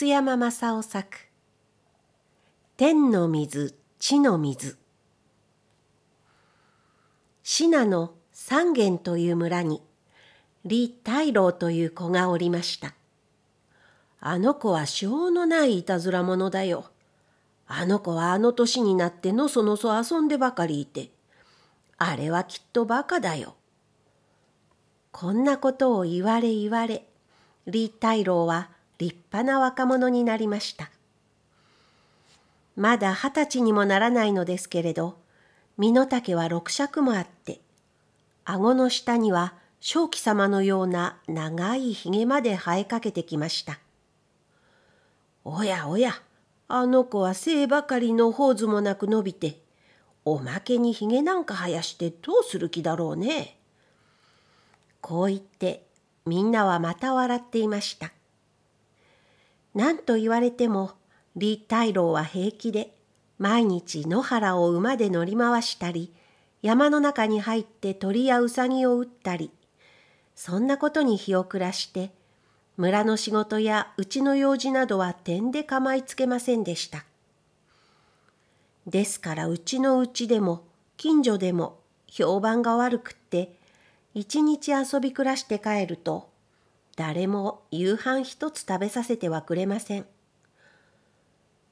楠山正夫作天の水地の水信濃三軒という村に李大郎という子がおりましたあの子はしょうのないいたずら者だよあの子はあの年になってのそのそ遊んでばかりいてあれはきっとバカだよこんなことを言われ言われ李大郎は立派な若者になりました。まだ二十歳にもならないのですけれど、身の丈は六尺もあって、顎の下には正気様のような長いひげまで生えかけてきました。おやおや、あの子は背ばかりのうずもなく伸びて、おまけにひげなんか生やしてどうする気だろうね。こう言ってみんなはまた笑っていました。何と言われても李大郎は平気で毎日野原を馬で乗り回したり山の中に入って鳥やウサギを撃ったりそんなことに日を暮らして村の仕事やうちの用事などは点で構いつけませんでした。ですからうちのうちでも近所でも評判が悪くって一日遊び暮らして帰ると誰も夕飯一つ食べさせてはくれません。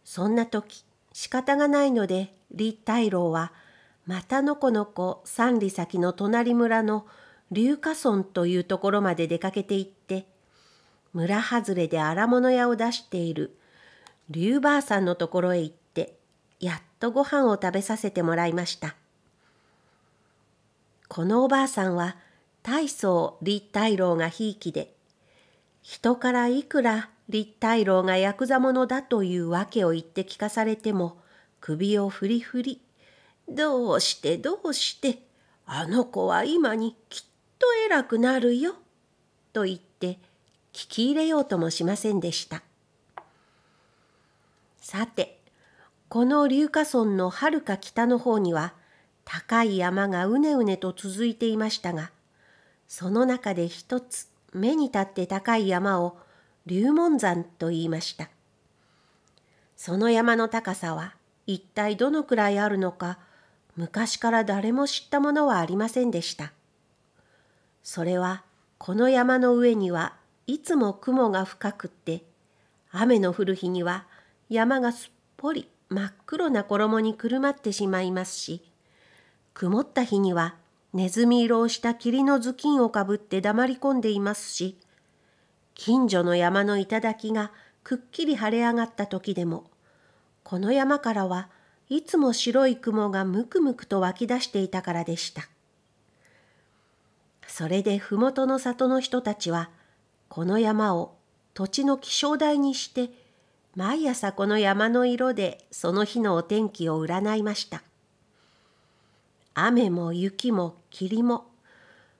そんな時、仕方がないので、李太郎は、またのこのこ三里先の隣村の竜花村というところまで出かけていって、村外れで荒物屋を出している龍ばあさんのところへ行って、やっとご飯を食べさせてもらいました。このおばあさんは、大層李太郎がひいきで、人からいくら立体楼がヤクザ者だというわけを言って聞かされても首をふりふりどうしてどうしてあの子は今にきっと偉くなるよと言って聞き入れようともしませんでしたさてこの竜華村のはるか北の方には高い山がうねうねと続いていましたがその中で一つ目に立って高い山を龍門山と言いました。その山の高さは一体どのくらいあるのか昔から誰も知ったものはありませんでした。それはこの山の上にはいつも雲が深くって雨の降る日には山がすっぽり真っ黒な衣にくるまってしまいますし曇った日にはネズミ色をした霧の頭巾をかぶって黙り込んでいますし、近所の山の頂がくっきり晴れ上がった時でも、この山からはいつも白い雲がむくむくと湧き出していたからでした。それで麓の里の人たちは、この山を土地の気象台にして、毎朝この山の色でその日のお天気を占いました。雨も雪も霧も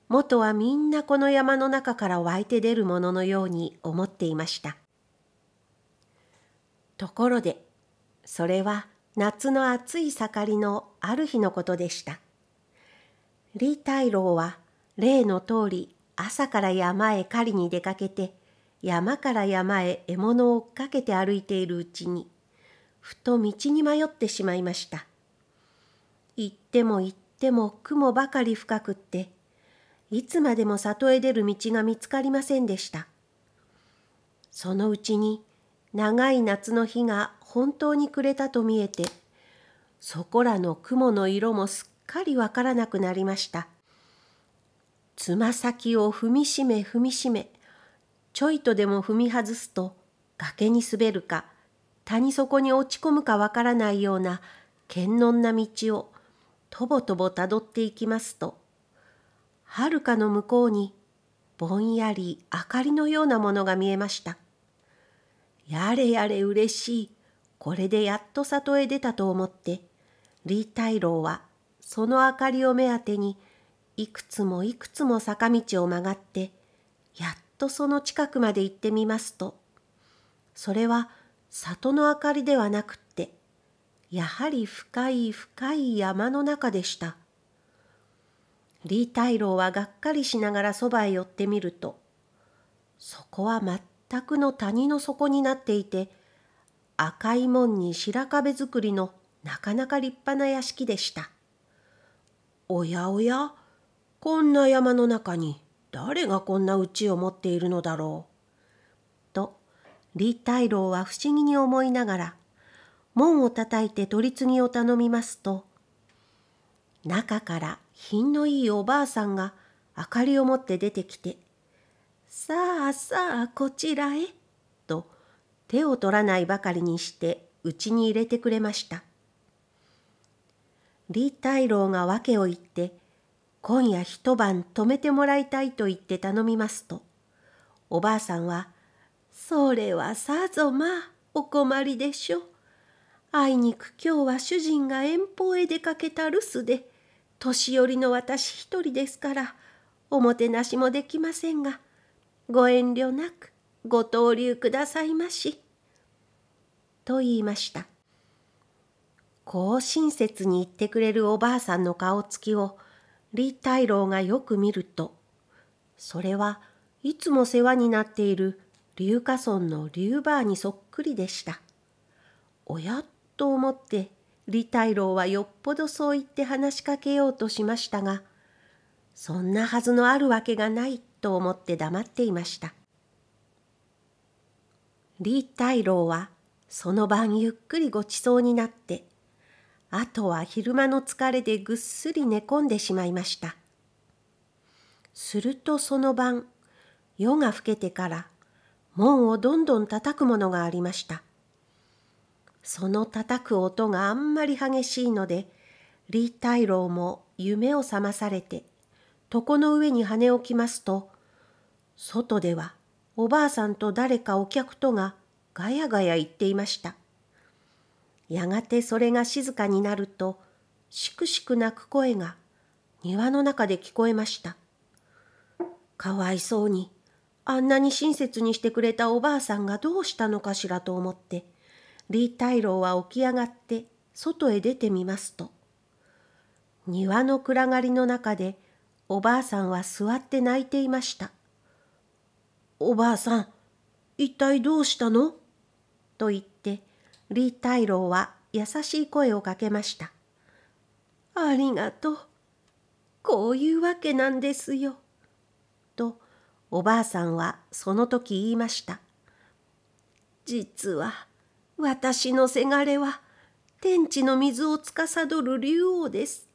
元はみんなこの山の中から湧いて出るもののように思っていましたところでそれは夏の暑い盛りのある日のことでした李大郎は例の通り朝から山へ狩りに出かけて山から山へ獲物を追っかけて歩いているうちにふと道に迷ってしまいました行っても行っても雲ばかり深くって、いつまでも里へ出る道が見つかりませんでした。そのうちに長い夏の日が本当に暮れたと見えて、そこらの雲の色もすっかりわからなくなりました。つま先を踏みしめ踏みしめ、ちょいとでも踏み外すと崖に滑るか、谷底に落ち込むかわからないような、堅穏な道をとぼとぼたどっていきますとはるかの向こうにぼんやり明かりのようなものが見えましたやれやれうれしいこれでやっと里へ出たと思って李太郎はその明かりを目当てにいくつもいくつも坂道を曲がってやっとその近くまで行ってみますとそれは里の明かりではなくやはり深い深い山の中でした。李大郎はがっかりしながらそばへ寄ってみると、そこは全くの谷の底になっていて、赤い門に白壁造りのなかなか立派な屋敷でした。おやおや、こんな山の中に誰がこんな家を持っているのだろう。と、李太郎は不思議に思いながら門をたたいて取り次ぎを頼みますと中から品のいいおばあさんが明かりを持って出てきて「さあさあこちらへ」と手を取らないばかりにしてうちに入れてくれました李太郎が訳を言って今夜一晩泊めてもらいたいと言って頼みますとおばあさんは「それはさぞまあお困りでしょう」あいにく今日は主人が遠方へ出かけた留守で年寄りの私一人ですからおもてなしもできませんがご遠慮なくご登留くださいまし」と言いましたこう親切に言ってくれるおばあさんの顔つきを李太郎がよく見るとそれはいつも世話になっている竜花村の竜バーにそっくりでした。おやっと思って李大郎はよっぽどそう言って話しかけようとしましたがそんなはずのあるわけがないと思って黙っていました李大郎はその晩ゆっくりごちそうになってあとは昼間の疲れでぐっすり寝込んでしまいましたするとその晩夜が更けてから門をどんどん叩くものがありましたその叩く音があんまり激しいので李太郎も夢を覚まされて床の上に跳ね置きますと外ではおばあさんと誰かお客とがガヤガヤ言っていましたやがてそれが静かになるとしくしく泣く声が庭の中で聞こえましたかわいそうにあんなに親切にしてくれたおばあさんがどうしたのかしらと思って「李大郎は起き上がって外へ出てみますと庭の暗がりの中でおばあさんは座って泣いていました「おばあさん一体どうしたの?」と言って李大郎は優しい声をかけました「ありがとうこういうわけなんですよ」とおばあさんはその時言いました「実は」私のせがれは天地の水を司る竜王です。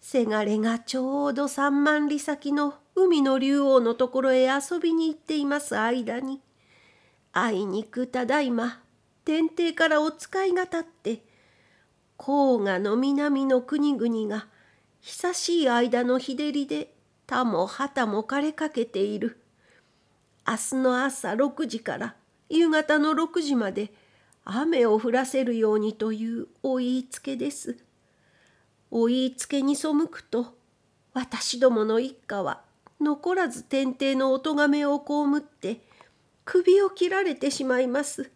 せがれがちょうど三万里先の海の竜王のところへ遊びに行っています間に、あいにくただいま天帝からお使いが立って、黄河の南の国々が久しい間の日照りで田も旗も枯れかけている。明日の朝6時から夕方の6時まで、雨を降らせるようにというお言いつけです。お言いつけに背くと私どもの一家は残らず天帝のお咎めを被って首を切られてしまいます。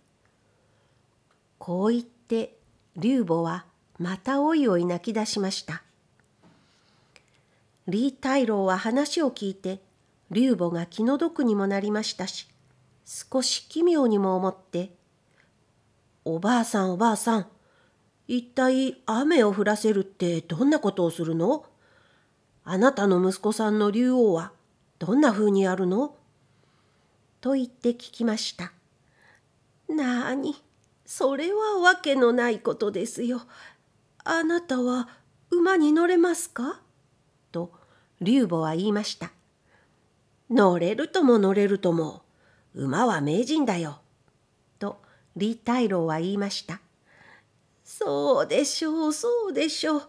こう言って龍母はまたおいおい泣き出しました。李大郎は話を聞いて龍母が気の毒にもなりましたし少し奇妙にも思っておばあさんおばあさん一体雨を降らせるってどんなことをするのあなたの息子さんの竜王はどんなふうにやるのと言って聞きました。なあに、それはわけのないことですよ。あなたは馬に乗れますかと竜母は言いました。乗れるとも乗れるとも、馬は名人だよ。李大郎は言いました。そうでしょうそうでしょう。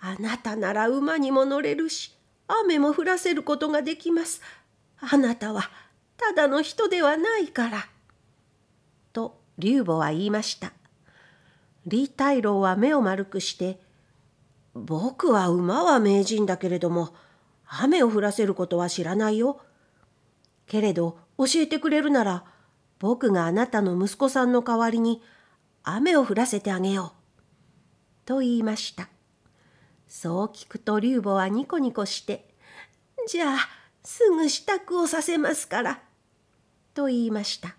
あなたなら馬にも乗れるし雨も降らせることができます。あなたはただの人ではないから。と劉母は言いました。李大郎は目を丸くして「僕は馬は名人だけれども雨を降らせることは知らないよ。けれど教えてくれるなら僕があなたの息子さんの代わりに雨を降らせてあげよう。と言いました。そう聞くと竜母はニコニコして、じゃあすぐ支度をさせますから。と言いました。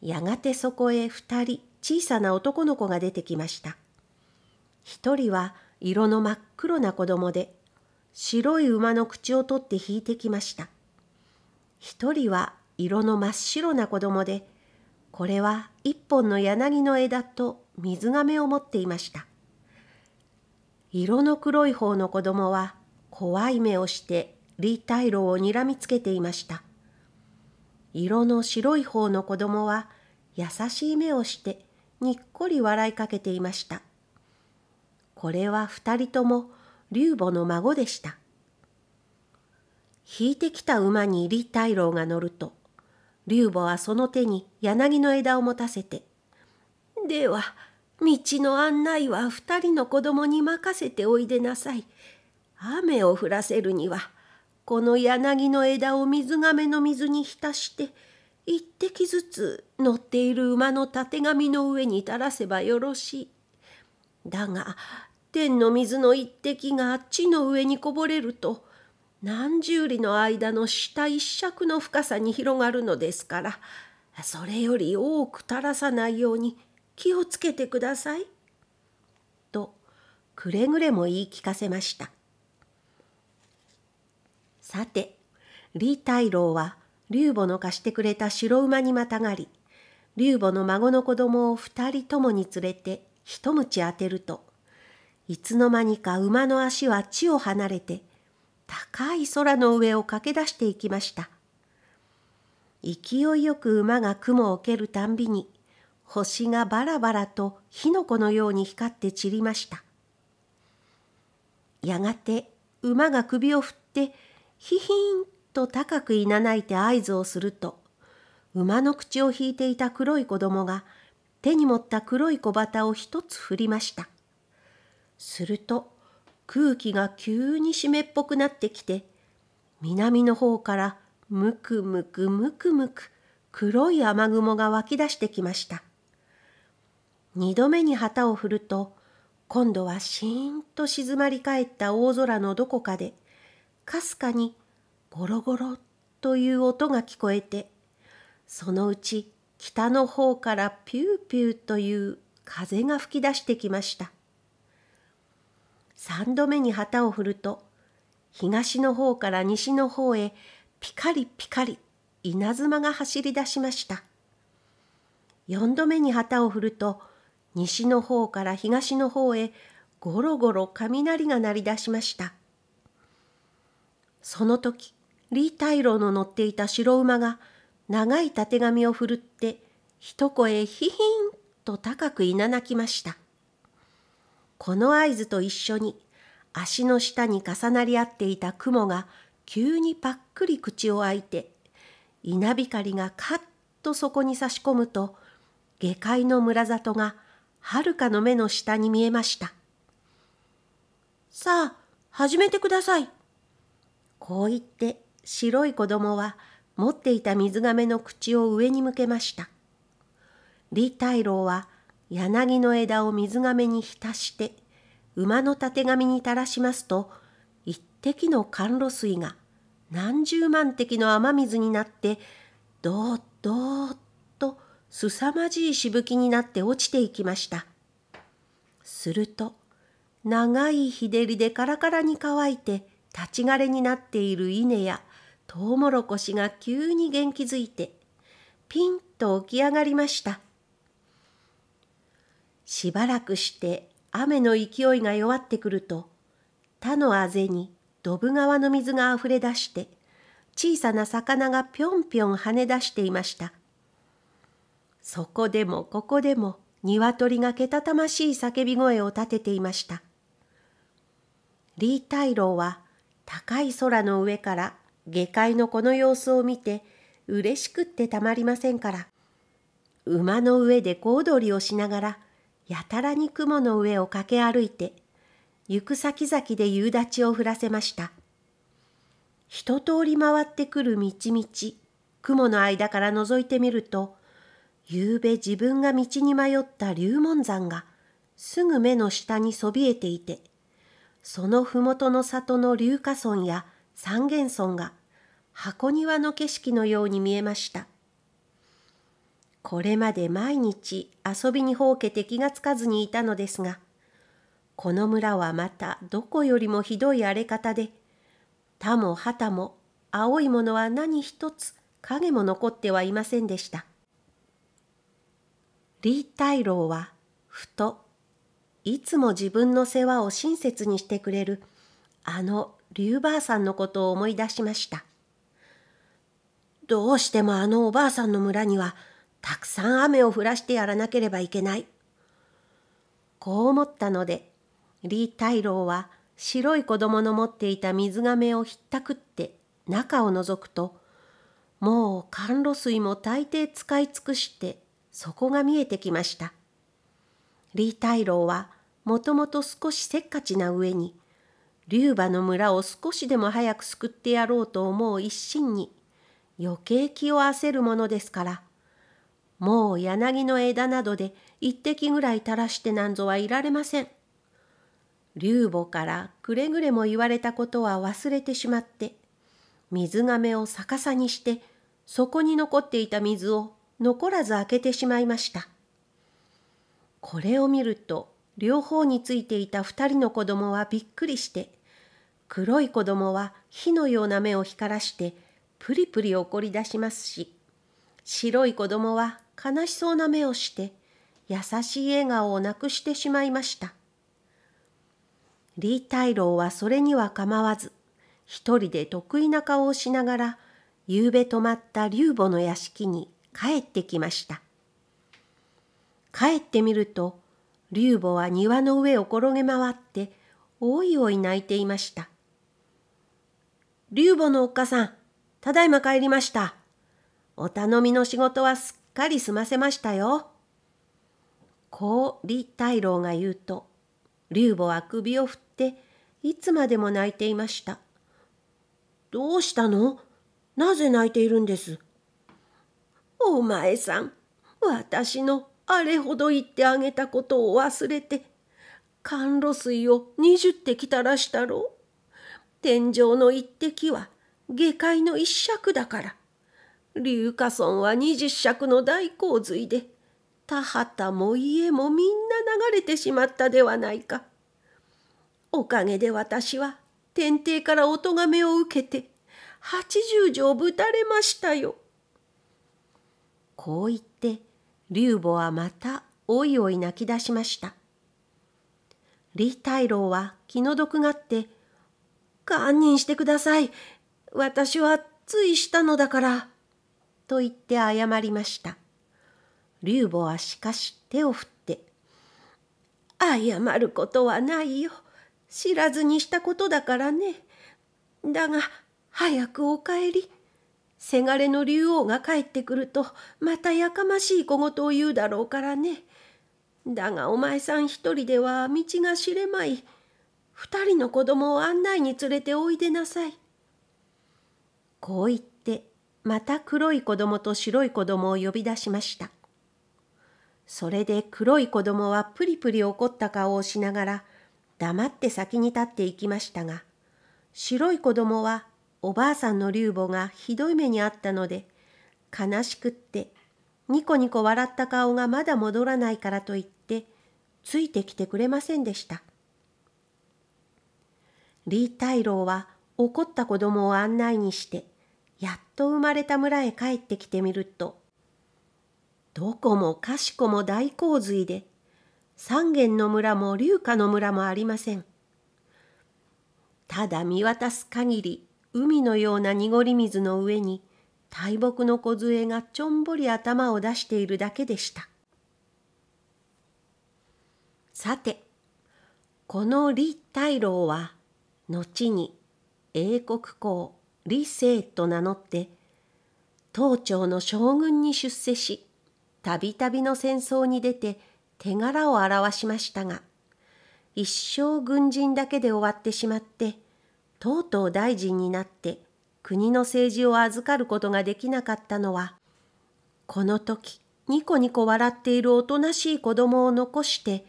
やがてそこへ二人小さな男の子が出てきました。一人は色の真っ黒な子供で白い馬の口を取って引いてきました。一人は色の真っ白な子供で、これは一本の柳の枝と水がめを持っていました。色の黒い方の子供は怖い目をしてリータイロをにらみつけていました。色の白い方の子供は優しい目をしてにっこり笑いかけていました。これは二人とも竜母の孫でした。引いてきた馬にリータイロが乗ると劉母はその手に柳の枝を持たせて「では道の案内は二人の子供に任せておいでなさい。雨を降らせるにはこの柳の枝を水がめの水に浸して一滴ずつ乗っている馬のたてがみの上に垂らせばよろしい。だが天の水の一滴があっちの上にこぼれると何十里の間の下一尺の深さに広がるのですからそれより多く垂らさないように気をつけてください」とくれぐれも言い聞かせましたさて李大郎は劉母の貸してくれた白馬にまたがり劉母の孫の子供を二人ともに連れて一鞭当てるといつの間にか馬の足は地を離れて高い空の上を駆け出していきました勢いよく馬が雲を蹴るたんびに星がバラバラと火の粉のように光って散りましたやがて馬が首を振ってヒヒンと高くいなないて合図をすると馬の口を引いていた黒い子供が手に持った黒い小旗を一つ振りましたすると空気が急に湿っぽくなってきて南の方からむくむくむくむく黒い雨雲が湧き出してきました二度目に旗を振ると今度はしーんと静まり返った大空のどこかでかすかにゴロゴロという音が聞こえてそのうち北の方からピューピューという風が吹き出してきました。三度目に旗を振ると東の方から西の方へピカリピカリ稲妻が走り出しました四度目に旗を振ると西の方から東の方へゴロゴロ雷が鳴り出しましたその時李太郎の乗っていた白馬が長いたてがみを振るって一声ヒヒンと高くいななきましたこの合図と一緒に足の下に重なり合っていた雲が急にぱっくり口を開いて稲光がカッとそこに差し込むと下界の村里がはるかの目の下に見えました。さあ始めてください。こう言って白い子供は持っていた水亀の口を上に向けました。李太郎は柳の枝を水がめに浸して馬のたてがみに垂らしますと一滴の甘露水が何十万滴の雨水になってどーどーっとすさまじいしぶきになって落ちていきましたすると長い日照りでカラカラに乾いて立ち枯れになっている稲やトウモロコシが急に元気づいてピンと起き上がりました。しばらくして雨の勢いが弱ってくると他のあぜにドブ川の水があふれ出して小さな魚がぴょんぴょん跳ね出していましたそこでもここでも鶏がけたたましい叫び声を立てていましたリー・タイローは高い空の上から下界のこの様子を見て嬉しくってたまりませんから馬の上で小躍りをしながらやたらに雲の上を駆け歩いて、行く先々で夕立を降らせました。一通り回ってくる道々雲の間から覗いてみると、ゆうべ自分が道に迷った龍門山がすぐ目の下にそびえていて、その麓の里の龍華村や三元村が箱庭の景色のように見えました。これまで毎日遊びにほうけて気がつかずにいたのですが、この村はまたどこよりもひどい荒れ方で、田も旗も青いものは何一つ影も残ってはいませんでした。李ー・郎はふといつも自分の世話を親切にしてくれるあの竜婆さんのことを思い出しました。どうしてもあのおばあさんの村にはたくさん雨を降らしてやらなければいけない。こう思ったので、李太郎は白い子供の持っていた水がめをひったくって中を覗くと、もう甘露水も大抵使い尽くして底が見えてきました。李太郎はもともと少しせっかちな上に、竜馬の村を少しでも早く救ってやろうと思う一心に余計気を焦るものですからもう柳の枝などで一滴ぐらい垂らしてなんぞはいられません。龍母からくれぐれも言われたことは忘れてしまって、水がめを逆さにして、そこに残っていた水を残らず開けてしまいました。これを見ると、両方についていた二人の子供はびっくりして、黒い子供は火のような目を光らして、プリプリ怒り出しますし、白い子供は悲しそうな目をして優しい笑顔をなくしてしまいました。李大郎はそれには構わず一人で得意な顔をしながら夕べ泊まった劉母の屋敷に帰ってきました。帰ってみると劉母は庭の上を転げ回っておいおい泣いていました。劉母のおっかさん、ただいま帰りました。お頼みの仕事はすっかり済ませましたよ。こう李大郎が言うと、劉母は首を振っていつまでも泣いていました。どうしたのなぜ泣いているんですお前さん、私のあれほど言ってあげたことを忘れて、甘露水を二十滴垂らしたろう。天井の一滴は下界の一尺だから。龍華村は二十尺の大洪水で田畑も家もみんな流れてしまったではないか。おかげで私は天帝からお咎めを受けて八十錠ぶたれましたよ。こう言って龍母はまたおいおい泣き出しました。李太郎は気の毒がって堪忍してください。私はついしたのだから。と言って謝りました。竜母はしかし手を振って、謝ることはないよ。知らずにしたことだからね。だが、早くお帰り。せがれの竜王が帰ってくると、またやかましい小言を言うだろうからね。だがお前さん一人では道が知れまい。二人の子供を案内に連れておいでなさい。こう言っまた黒い子供と白い子供を呼び出しました。それで黒い子供はプリプリ怒った顔をしながら黙って先に立っていきましたが、白い子供はおばあさんの竜母がひどい目にあったので、悲しくってニコニコ笑った顔がまだ戻らないからと言ってついてきてくれませんでした。李太郎は怒った子供を案内にしてと生まれた村へ帰ってきてみるとどこもかしこも大洪水で三軒の村も龍華の村もありませんただ見渡す限り海のような濁り水の上に大木の梢がちょんぼり頭を出しているだけでしたさてこの李大郎は後に英国公李性と名乗って当朝の将軍に出世し、たびたびの戦争に出て手柄を表しましたが、一生軍人だけで終わってしまって、とうとう大臣になって国の政治を預かることができなかったのは、この時、ニコニコ笑っているおとなしい子供を残して、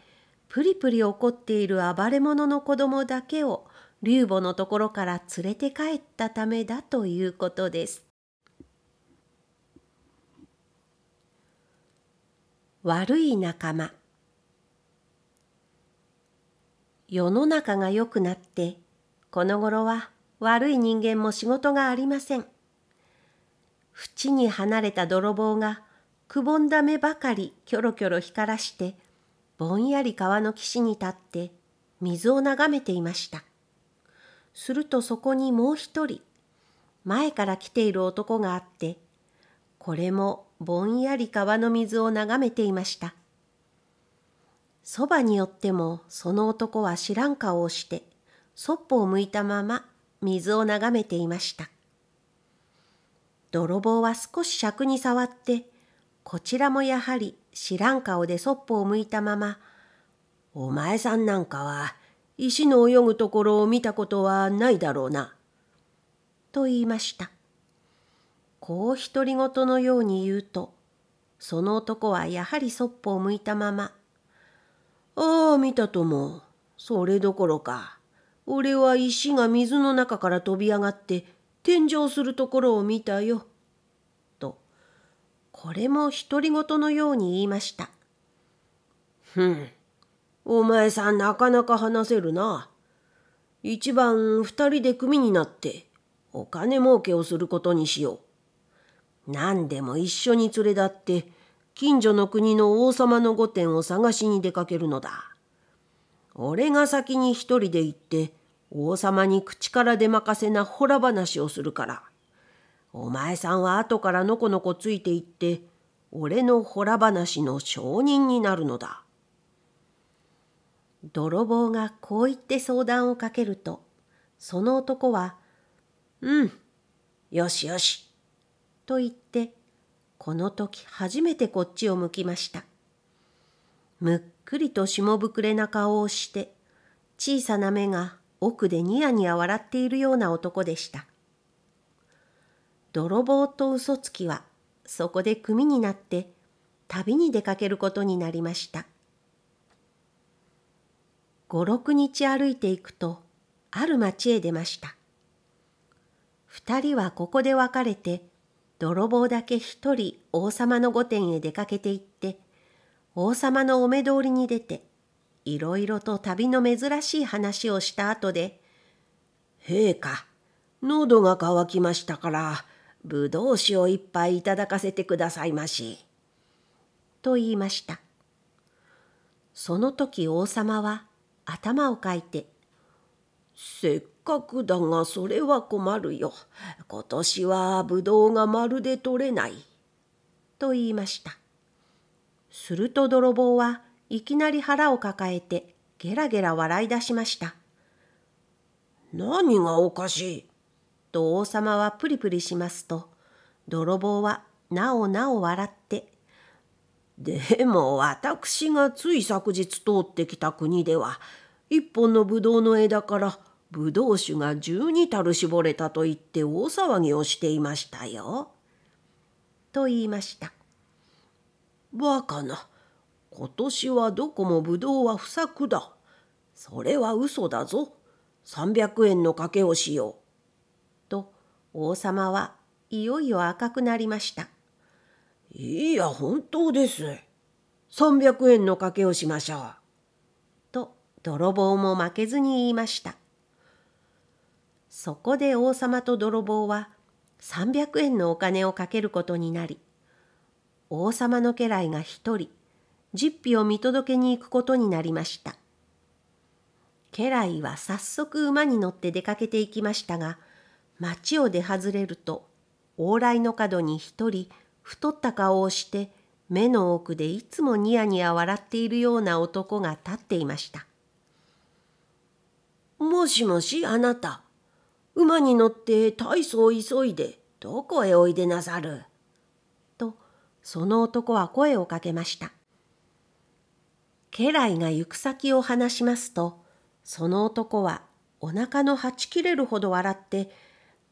プリプリ怒っている暴れ者の子供だけを竜母のところから連れて帰ったためだということです。悪い仲間世の中が良くなってこの頃は悪い人間も仕事がありません。縁に離れた泥棒がくぼんだ目ばかりキョロキョロ光らしてぼんやり川の岸に立って水を眺めていました。するとそこにもう一人、前から来ている男があって、これもぼんやり川の水を眺めていました。そばによってもその男は知らん顔をして、そっぽを向いたまま水を眺めていました。泥棒は少し尺に触って、こちらもやはり知らん顔でそっぽを向いたまま、お前さんなんかは石の泳ぐところを見たことはないだろうな。と言いました。こう独り言のように言うと、その男はやはりそっぽを向いたまま。ああ、見たとも。それどころか。俺は石が水の中から飛び上がって天井するところを見たよ。と、これも独り言のように言いました。ふん。お前さんなかなか話せるな。一番二人で組になってお金儲けをすることにしよう。何でも一緒に連れ立って近所の国の王様の御殿を探しに出かけるのだ。俺が先に一人で行って王様に口から出まかせなほら話をするから。お前さんは後からのこのこついていって俺のほら話の証人になるのだ。泥棒がこう言って相談をかけると、その男は、うん、よしよし、と言って、この時初めてこっちを向きました。むっくりと下ぶくれな顔をして、小さな目が奥でニヤニヤ笑っているような男でした。泥棒と嘘つきはそこで組になって旅に出かけることになりました。五六日歩いていくとある町へ出ました二人はここで別れて泥棒だけ一人王様の御殿へ出かけて行って王様のお目通りに出ていろいろと旅の珍しい話をした後で「陛下喉が渇きましたからぶどう酒を一杯いただかせてくださいまし」と言いましたその時王様は頭をかいて「せっかくだがそれは困るよ今年はぶどうがまるで取れない」と言いましたすると泥棒はいきなり腹を抱えてゲラゲラ笑い出しました「何がおかしい?」と王様はプリプリしますと泥棒はなおなお笑ってでも私がつい昨日通ってきた国では一本のぶどうの枝からぶどう酒が十二たる絞れたと言って大騒ぎをしていましたよ。と言いました。バカな。今年はどこもぶどうは不作だ。それは嘘だぞ。300円の賭けをしよう。と王様はいよいよ赤くなりました。いいや本当です300円の賭けをしましょう」と泥棒も負けずに言いましたそこで王様と泥棒は300円のお金をかけることになり王様の家来が一人実費を見届けに行くことになりました家来は早速馬に乗って出かけていきましたが町を出外れると往来の角に一人太った顔をして目の奥でいつもニヤニヤ笑っているような男が立っていました。もしもしあなた、馬に乗って大層急いでどこへおいでなさる。とその男は声をかけました。家来が行く先を話しますと、その男はお腹のはち切れるほど笑って、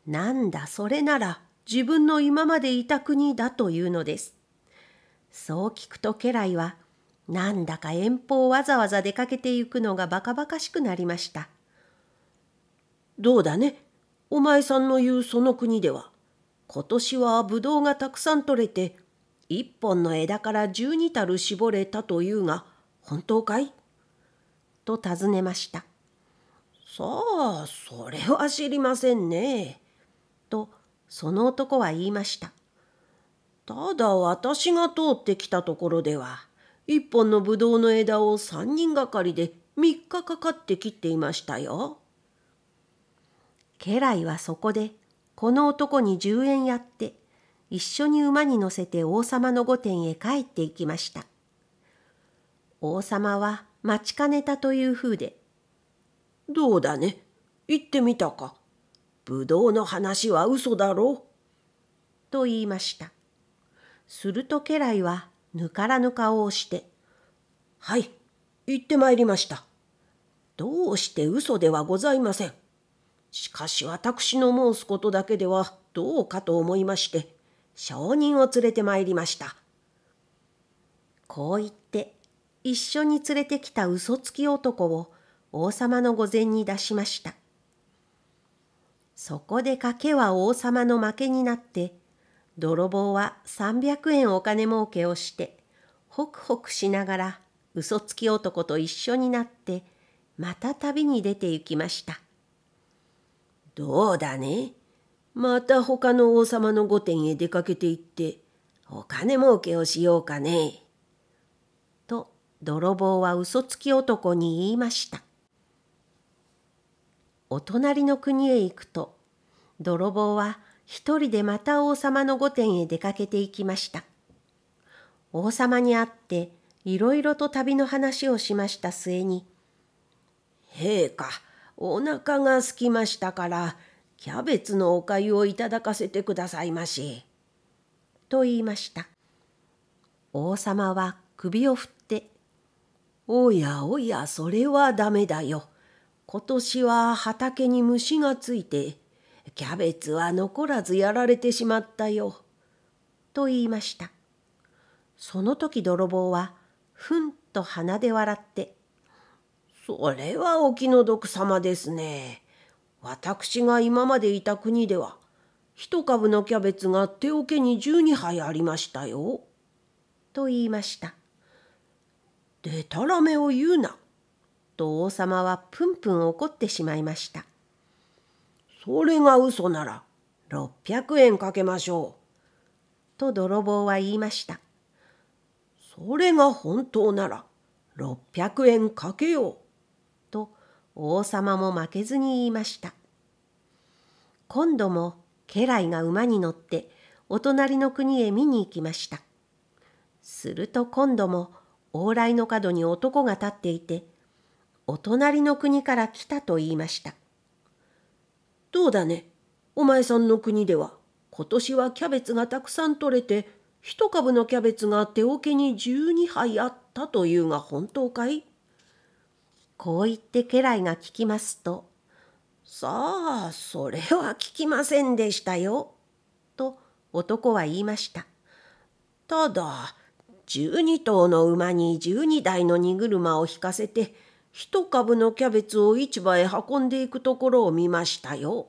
なんだそれなら自分の今までいた国だというのです。そう聞くと家来は、なんだか遠方わざわざ出かけてゆくのがバカバカしくなりました。どうだね、お前さんの言うその国では、今年はぶどうがたくさん取れて、一本の枝から十二たる絞れたというが、本当かいと尋ねました。さあ、それは知りませんね。と、その男は言いました。ただ私が通ってきたところでは、一本のぶどうの枝を三人がかりで三日かかって切っていましたよ。家来はそこで、この男に十円やって、一緒に馬に乗せて王様の御殿へ帰っていきました。王様は待ちかねたというふうで、どうだね、行ってみたか。ぶどうの話は嘘だろう。と言いました。すると家来はぬからぬ顔をして、はい、行ってまいりました。どうして嘘ではございません。しかし私の申すことだけではどうかと思いまして、証人を連れてまいりました。こう言って、一緒に連れてきた嘘つき男を王様の御前に出しました。そこで賭けは王様の負けになって泥棒は300円お金儲けをしてホクホクしながら嘘つき男と一緒になってまた旅に出て行きましたどうだねまた他の王様の御殿へ出かけて行ってお金儲けをしようかね。と泥棒は嘘つき男に言いました。お隣の国へ行くと泥棒は一人でまた王様の御殿へ出かけていきました王様に会っていろいろと旅の話をしました末に「陛下お腹が空きましたからキャベツのおかゆをいただかせてくださいまし」と言いました王様は首を振って「おやおやそれはダメだよ。今年は畑に虫がついて、キャベツは残らずやられてしまったよ。と言いました。その時泥棒は、ふんと鼻で笑って、それはお気の毒様ですね。私が今までいた国では、一株のキャベツが手桶に12杯ありましたよ。と言いました。でたらめを言うな。と王様はプンプン怒ってしまいました。それが嘘なら600円かけましょう。と泥棒は言いました。それが本当なら600円かけよう。と王様も負けずに言いました。今度も家来が馬に乗ってお隣の国へ見に行きました。すると今度も往来の角に男が立っていてお隣の国から来たと言いました。どうだね、お前さんの国では、今年はキャベツがたくさん取れて、一株のキャベツが手桶に12杯あったというが本当かいこう言って家来が聞きますと、さあ、それは聞きませんでしたよ、と男は言いました。ただ、12頭の馬に12台の荷車を引かせて、一株のキャベツを市場へ運んでいくところを見ましたよ。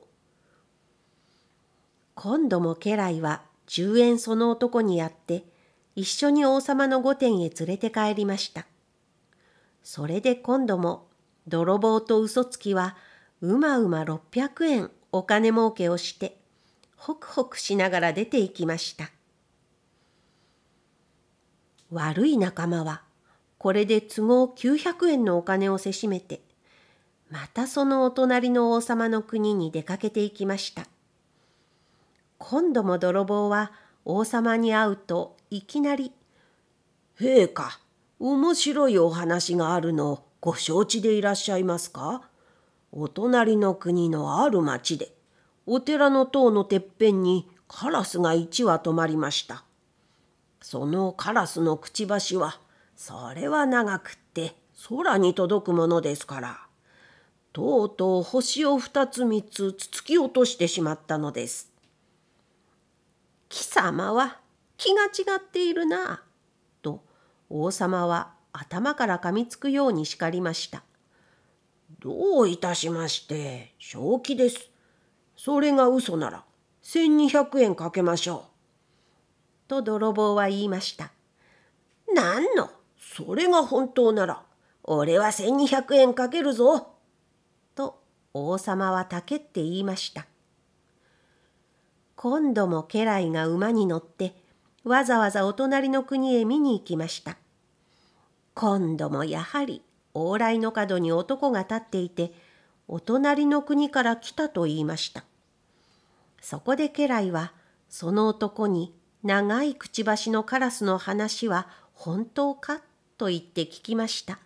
今度も家来は十円その男にやって一緒に王様の御殿へ連れて帰りました。それで今度も泥棒と嘘つきはうまうま六百円お金儲けをしてホクホクしながら出て行きました。悪い仲間はこれで都合900円のお金をせしめて、またそのお隣の王様の国に出かけていきました。今度も泥棒は王様に会うといきなり「陛下面白いお話があるのをご承知でいらっしゃいますかお隣の国のある町でお寺の塔のてっぺんにカラスが一羽止まりました。そのカラスのくちばしはそれは長くって空に届くものですからとうとう星を2つ3つつつき落としてしまったのです貴様は気が違っているなと王様は頭から噛みつくように叱りましたどういたしまして正気ですそれが嘘なら1200円かけましょうと泥棒は言いました何のそれが本当なら俺は1200円かけるぞ」と王様は竹って言いました今度も家来が馬に乗ってわざわざお隣の国へ見に行きました今度もやはり往来の角に男が立っていてお隣の国から来たと言いましたそこで家来はその男に長いくちばしのカラスの話は本当かと言って聞きました。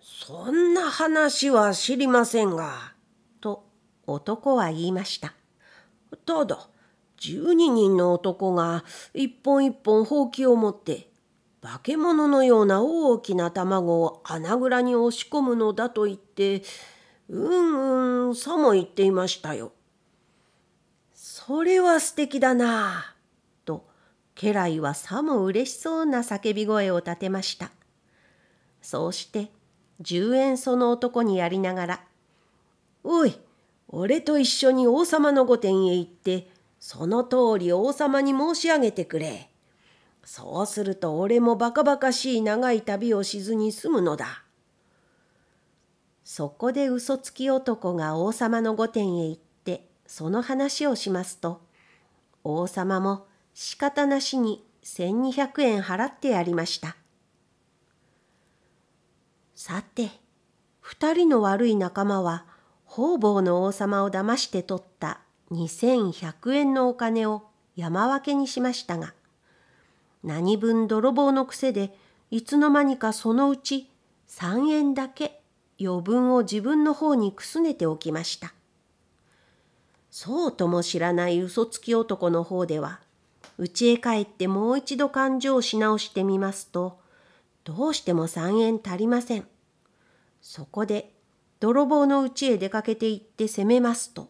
そんな話は知りませんが、と男は言いました。ただ、12人の男が一本一本ほうきを持って化け物のような大きな卵を穴蔵に押し込むのだと言ってうんうんさも言っていましたよ。それは素敵だな家来はさも嬉しそうな叫び声を立てました。そうして10円その男にやりながら「おい俺と一緒に王様の御殿へ行ってその通り王様に申し上げてくれ。そうすると俺もバカバカしい長い旅をしずに済むのだ。そこで嘘つき男が王様の御殿へ行ってその話をしますと王様も仕方なしに1200円払ってやりました。さて、二人の悪い仲間は、方々の王様を騙して取った2100円のお金を山分けにしましたが、何分泥棒の癖で、いつの間にかそのうち3円だけ余分を自分の方にくすねておきました。そうとも知らない嘘つき男の方では、家へ帰ってもう一度勘定をし直してみますと、どうしても3円足りません。そこで、泥棒の家へ出かけて行って攻めますと、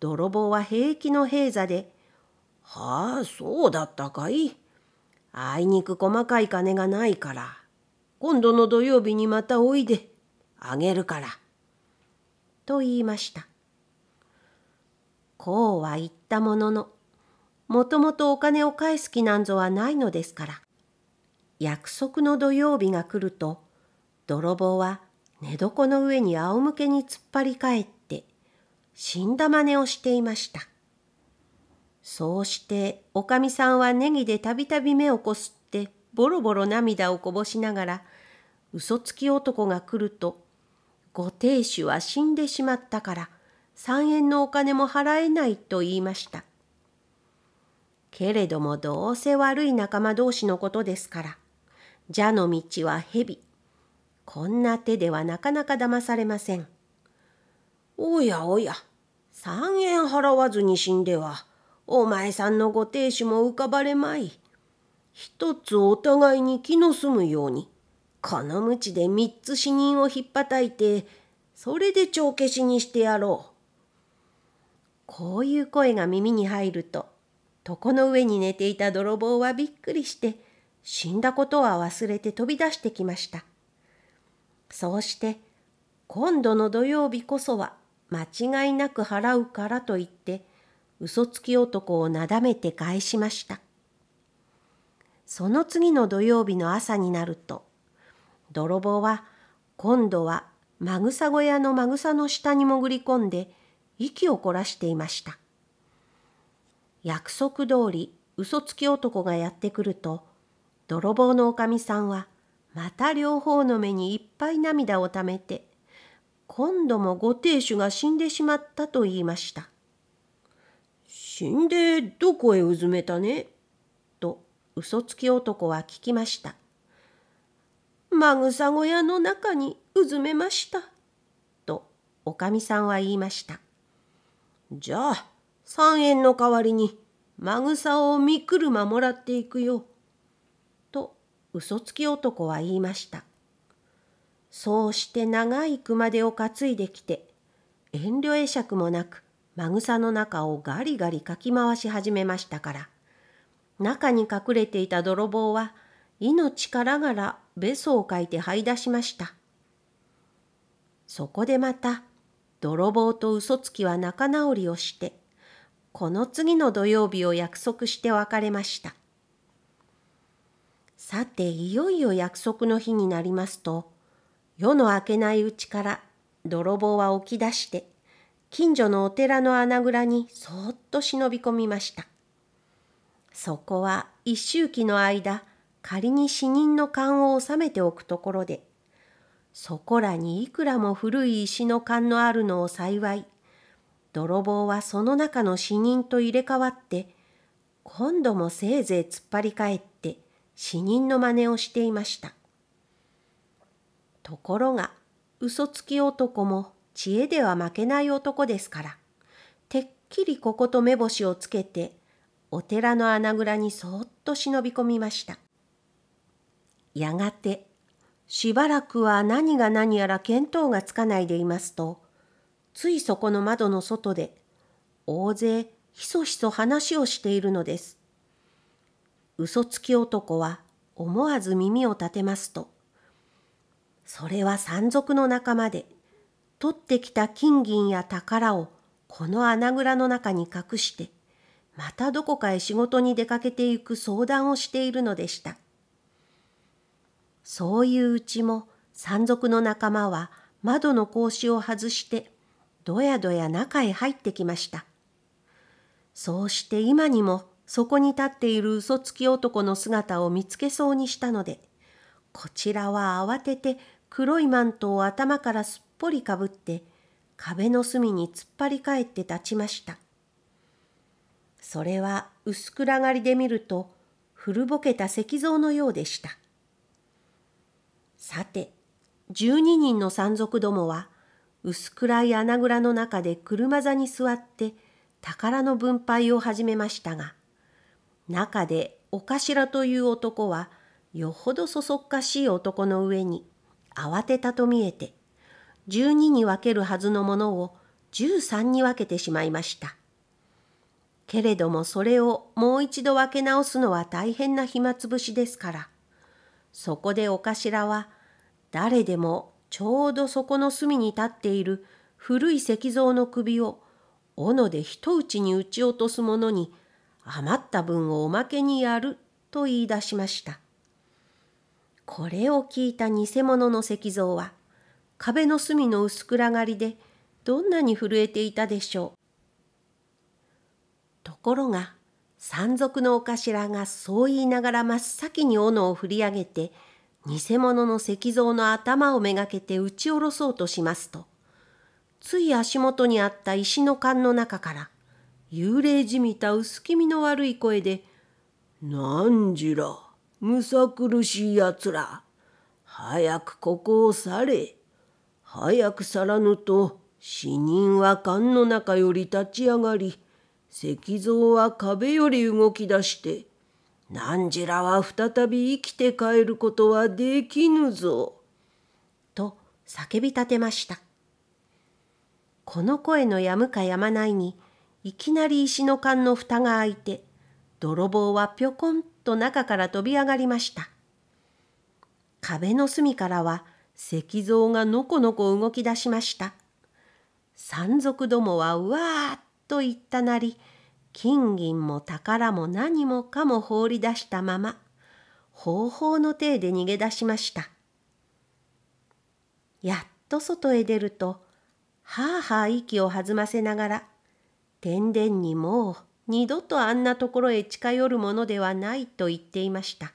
泥棒は平気の平座で、はあ、そうだったかい。あいにく細かい金がないから、今度の土曜日にまたおいで、あげるから。と言いました。こうは言ったものの、もともとお金を返す気なんぞはないのですから。約束の土曜日が来ると、泥棒は寝床の上に仰向けに突っ張り返って、死んだ真似をしていました。そうして、おかみさんはネギでたびたび目をこすって、ボロボロ涙をこぼしながら、嘘つき男が来ると、ご亭主は死んでしまったから、3円のお金も払えないと言いました。けれどもどうせ悪い仲間同士のことですから。蛇の道は蛇。こんな手ではなかなか騙されません。おやおや、三円払わずに死んでは、お前さんのご亭主も浮かばれまい。一つお互いに気の済むように、この無知で三つ死人をひっぱたいて、それで帳消しにしてやろう。こういう声が耳に入ると、床の上に寝ていた泥棒はびっくりして死んだことは忘れて飛び出してきましたそうして今度の土曜日こそは間違いなく払うからと言って嘘つき男をなだめて返しましたその次の土曜日の朝になると泥棒は今度はまぐさ小屋のまぐさの下に潜り込んで息を凝らしていました約束通り嘘つき男がやってくると泥棒のおかみさんはまた両方の目にいっぱい涙をためて今度もご亭主が死んでしまったと言いました。死んでどこへうずめたねと嘘つき男は聞きました。まぐさ小屋の中にうずめました。とおかみさんは言いました。じゃあ三円の代わりにまぐさを見車もらっていくよ。と嘘つき男は言いました。そうして長い熊手を担いできて、遠慮会釈もなく、まぐさの中をガリガリかき回し始めましたから、中に隠れていた泥棒は、命からがらべそをかいて這い出しました。そこでまた、泥棒と嘘つきは仲直りをして、この次の土曜日を約束して別れましたさていよいよ約束の日になりますと夜の明けないうちから泥棒は起き出して近所のお寺の穴蔵にそっと忍び込みましたそこは一周忌の間仮に死人の勘を収めておくところでそこらにいくらも古い石の勘のあるのを幸い泥棒はその中の死人と入れ替わって今度もせいぜい突っ張り返って死人の真似をしていましたところが嘘つき男も知恵では負けない男ですからてっきりここと目星をつけてお寺の穴蔵にそっと忍び込みましたやがてしばらくは何が何やら見当がつかないでいますとついそこの窓の外で、大勢ひそひそ話をしているのです。嘘つき男は思わず耳を立てますと、それは山賊の仲間で、取ってきた金銀や宝をこの穴蔵の中に隠して、またどこかへ仕事に出かけていく相談をしているのでした。そういううちも山賊の仲間は窓の格子を外してどやどや中へ入ってきました。そうして今にもそこに立っている嘘つき男の姿を見つけそうにしたので、こちらは慌てて黒いマントを頭からすっぽりかぶって、壁の隅に突っ張り返って立ちました。それは薄暗がりで見ると古ぼけた石像のようでした。さて、12人の山賊どもは薄暗い穴蔵の中で車座に座って宝の分配を始めましたが中でお頭という男はよほどそそっかしい男の上に慌てたと見えて12に分けるはずのものを13に分けてしまいました。けれどもそれをもう一度分け直すのは大変な暇つぶしですからそこでお頭は誰でもちょうどそこの隅に立っている古い石像の首を斧で一打ちに打ち落とす者に余った分をおまけにやると言い出しました。これを聞いた偽物の石像は壁の隅の薄暗がりでどんなに震えていたでしょう。ところが山賊のお頭がそう言いながら真っ先に斧を振り上げて偽物の石像の頭をめがけて打ち下ろそうとしますと、つい足元にあった石の缶の中から、幽霊じみた薄気味の悪い声で、なんじら、むさ苦しい奴ら、早くここを去れ、早く去らぬと、死人は缶の中より立ち上がり、石像は壁より動き出して、何時らは再び生きて帰ることはできぬぞ」と叫び立てましたこの声のやむかやまないにいきなり石の缶の蓋が開いて泥棒はぴょこんと中から飛び上がりました壁の隅からは石像がのこのこ動き出しました山賊どもはうわーっと言ったなり金銀も宝も何もかも放り出したまま方法の体で逃げ出しましたやっと外へ出るとはあはあ息を弾ませながら天然にもう二度とあんなところへ近寄るものではないと言っていました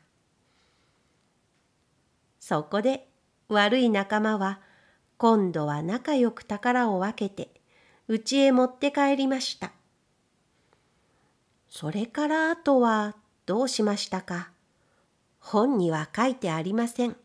そこで悪い仲間は今度は仲良く宝を分けてうちへ持って帰りましたそれからあとはどうしましたか本には書いてありません。